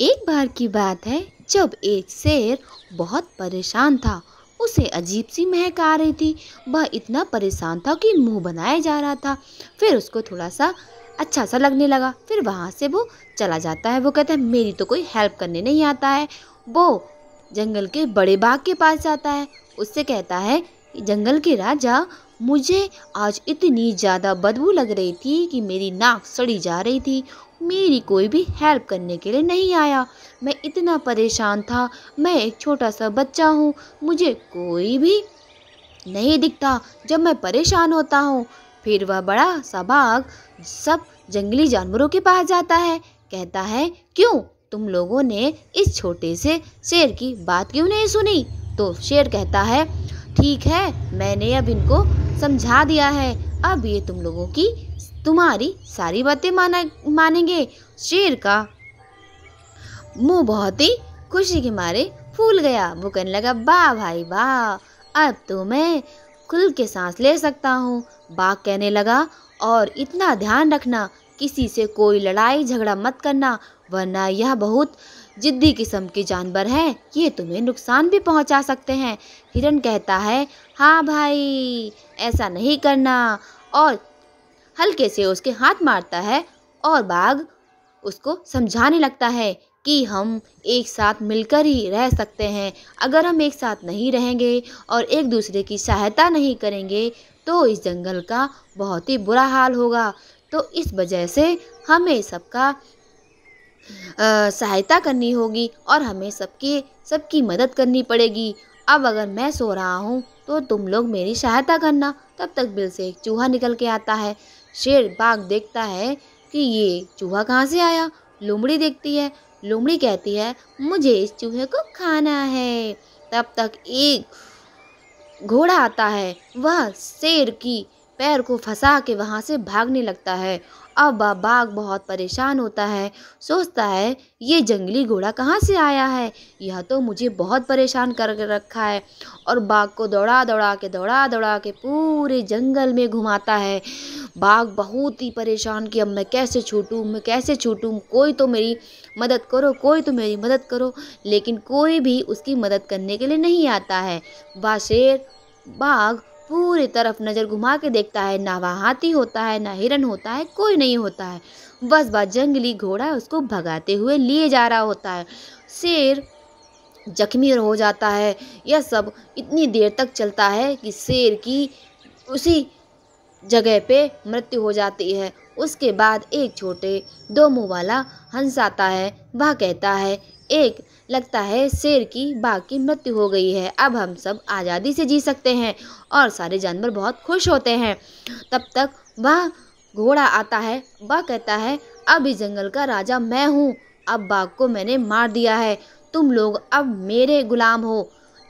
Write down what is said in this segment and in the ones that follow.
एक बार की बात है जब एक शेर बहुत परेशान था उसे अजीब सी महक आ रही थी वह इतना परेशान था कि मुंह बनाया जा रहा था फिर उसको थोड़ा सा अच्छा सा लगने लगा फिर वहाँ से वो चला जाता है वो कहता है मेरी तो कोई हेल्प करने नहीं आता है वो जंगल के बड़े बाग के पास जाता है उससे कहता है जंगल के राजा मुझे आज इतनी ज़्यादा बदबू लग रही थी कि मेरी नाक सड़ी जा रही थी मेरी कोई भी हेल्प करने के लिए नहीं आया मैं इतना परेशान था मैं एक छोटा सा बच्चा हूँ मुझे कोई भी नहीं दिखता जब मैं परेशान होता हूँ फिर वह बड़ा सा बाघ सब जंगली जानवरों के पास जाता है कहता है क्यों तुम लोगों ने इस छोटे से शेर की बात क्यों नहीं सुनी तो शेर कहता है ठीक है मैंने अब इनको समझा दिया है अब ये तुम लोगों की तुम्हारी सारी बातें माना मानेंगे शेर का मुंह बहुत ही खुशी के मारे फूल गया वो कहने लगा वाह भाई वाह अब तो मैं खुल के सांस ले सकता हूँ बाघ कहने लगा और इतना ध्यान रखना किसी से कोई लड़ाई झगड़ा मत करना वरना यह बहुत जिद्दी किस्म के जानवर हैं ये तुम्हें नुकसान भी पहुंचा सकते हैं हिरन कहता है हाँ भाई ऐसा नहीं करना और हल्के से उसके हाथ मारता है और बाघ उसको समझाने लगता है कि हम एक साथ मिलकर ही रह सकते हैं अगर हम एक साथ नहीं रहेंगे और एक दूसरे की सहायता नहीं करेंगे तो इस जंगल का बहुत ही बुरा हाल होगा तो इस वजह से हमें सबका सहायता करनी होगी और हमें सबके सबकी मदद करनी पड़ेगी अब अगर मैं सो रहा हूँ तो तुम लोग मेरी सहायता करना तब तक बिल से एक चूहा निकल के आता है शेर बाघ देखता है कि ये चूहा कहाँ से आया लोमड़ी देखती है लोमड़ी कहती है मुझे इस चूहे को खाना है तब तक एक घोड़ा आता है वह शेर की पैर को फंसा के वहाँ से भागने लगता है अब वह बाघ बहुत परेशान होता है सोचता है ये जंगली घोड़ा कहाँ से आया है यह तो मुझे बहुत परेशान कर रखा है और बाघ को दौड़ा दौड़ा के दौड़ा दौड़ा के पूरे जंगल में घुमाता है बाघ बहुत ही परेशान कि अब मैं कैसे छूटूँ मैं कैसे छूटूँ कोई तो मेरी मदद करो कोई तो मेरी मदद करो लेकिन कोई भी उसकी मदद करने के लिए नहीं आता है बाशेर बाघ पूरी तरफ नज़र घुमा के देखता है ना वहाँ हाथी होता है ना हिरन होता है कोई नहीं होता है बस बस जंगली घोड़ा उसको भगाते हुए लिए जा रहा होता है शेर जख्मी हो जाता है यह सब इतनी देर तक चलता है कि शेर की उसी जगह पे मृत्यु हो जाती है उसके बाद एक छोटे दो मुँह वाला हंस आता है वह कहता है एक लगता है शेर की बाघ की मृत्यु हो गई है अब हम सब आज़ादी से जी सकते हैं और सारे जानवर बहुत खुश होते हैं तब तक वह घोड़ा आता है वह कहता है अब इस जंगल का राजा मैं हूँ अब बाघ को मैंने मार दिया है तुम लोग अब मेरे गुलाम हो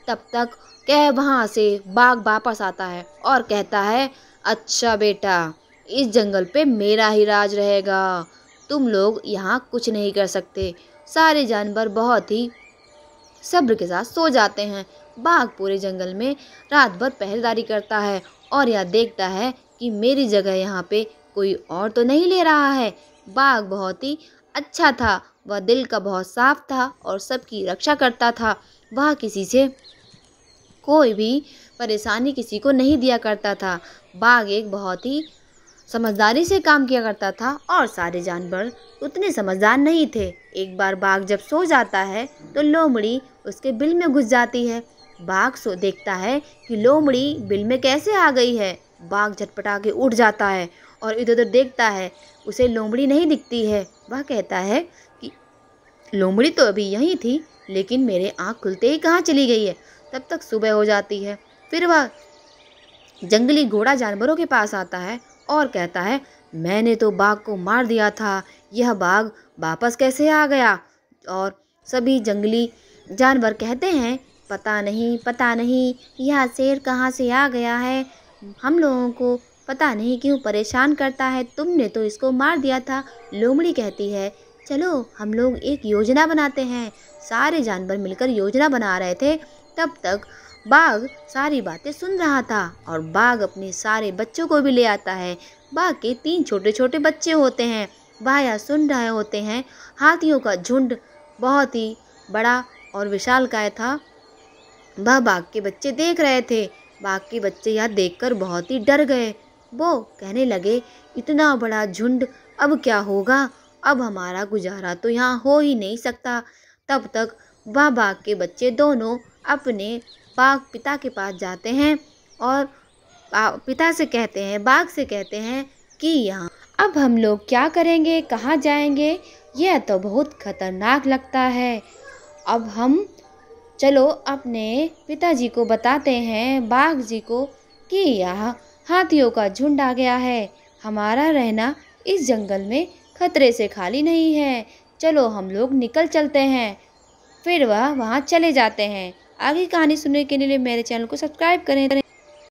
तब तक कह वहाँ से बाघ वापस आता है और कहता है अच्छा बेटा इस जंगल पे मेरा ही राज रहेगा तुम लोग यहाँ कुछ नहीं कर सकते सारे जानवर बहुत ही सब्र के साथ सो जाते हैं बाघ पूरे जंगल में रात भर पहरेदारी करता है और यह देखता है कि मेरी जगह यहाँ पे कोई और तो नहीं ले रहा है बाघ बहुत ही अच्छा था वह दिल का बहुत साफ था और सबकी रक्षा करता था वह किसी से कोई भी परेशानी किसी को नहीं दिया करता था बाघ एक बहुत ही समझदारी से काम किया करता था और सारे जानवर उतने समझदार नहीं थे एक बार बाघ जब सो जाता है तो लोमड़ी उसके बिल में घुस जाती है बाघ सो देखता है कि लोमड़ी बिल में कैसे आ गई है बाघ झटपटा के उठ जाता है और इधर उधर देखता है उसे लोमड़ी नहीं दिखती है वह कहता है कि लोमड़ी तो अभी यहीं थी लेकिन मेरे आँख खुलते ही कहाँ चली गई है तब तक सुबह हो जाती है फिर वह जंगली घोड़ा जानवरों के पास आता है और कहता है मैंने तो बाघ को मार दिया था यह बाघ वापस कैसे आ गया और सभी जंगली जानवर कहते हैं पता नहीं पता नहीं यह शेर कहाँ से आ गया है हम लोगों को पता नहीं क्यों परेशान करता है तुमने तो इसको मार दिया था लोमड़ी कहती है चलो हम लोग एक योजना बनाते हैं सारे जानवर मिलकर योजना बना रहे थे तब तक बाघ सारी बातें सुन रहा था और बाघ अपने सारे बच्चों को भी ले आता है बाघ के तीन छोटे छोटे बच्चे होते हैं वह यह सुन रहे होते हैं हाथियों का झुंड बहुत ही बड़ा और विशाल काय था वह बाघ के बच्चे देख रहे थे बाघ के बच्चे यह देखकर बहुत ही डर गए वो कहने लगे इतना बड़ा झुंड अब क्या होगा अब हमारा गुजारा तो यहाँ हो ही नहीं सकता तब तक वह बाघ के बच्चे दोनों अपने बाघ पिता के पास जाते हैं और पिता से कहते हैं बाघ से कहते हैं कि यहाँ अब हम लोग क्या करेंगे कहाँ जाएंगे यह तो बहुत खतरनाक लगता है अब हम चलो अपने पिताजी को बताते हैं बाघ जी को कि यह हाथियों का झुंड आ गया है हमारा रहना इस जंगल में खतरे से खाली नहीं है चलो हम लोग निकल चलते हैं फिर वह वहाँ चले जाते हैं आगे कहानी सुनने के लिए मेरे चैनल को सब्सक्राइब करें